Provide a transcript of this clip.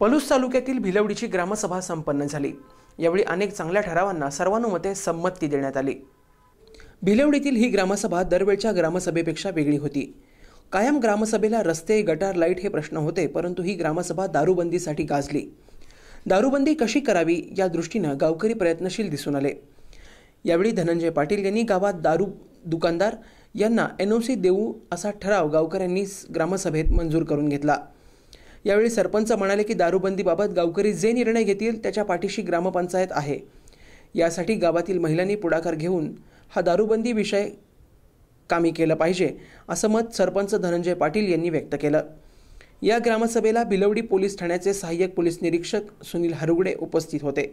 पलूस तालुक्यातील भिलवडीची ग्रामसभा संपन्न झाली यावेळी अनेक चांगल्या ठरावांना सर्वानुमते संमती देण्यात आली भिलवडीतील ही ग्रामसभा दरवेळच्या ग्रामसभेपेक्षा वेगळी होती कायम ग्रामसभेला रस्ते गटार लाईट हे प्रश्न होते परंतु ही ग्रामसभा दारूबंदीसाठी गाजली दारूबंदी कशी करावी या दृष्टीनं गावकरी प्रयत्नशील दिसून आले यावेळी धनंजय पाटील यांनी गावात दारू दुकानदार यांना एनओसी सी देऊ असा ठराव गावकऱ्यांनी ग्रामसभेत मंजूर करून घेतला यावेळी सरपंच म्हणाले की दारूबंदीबाबत गावकरी जे निर्णय घेतील त्याच्या पाठीशी ग्रामपंचायत आहे यासाठी गावातील महिलांनी पुढाकार घेऊन हा दारूबंदी विषय कामी केलं पाहिजे असं मत सरपंच धनंजय पाटील यांनी व्यक्त केलं या ग्रामसभेला बिलवडी पोलीस ठाण्याचे सहाय्यक पोलीस निरीक्षक सुनील हरुगडे उपस्थित होते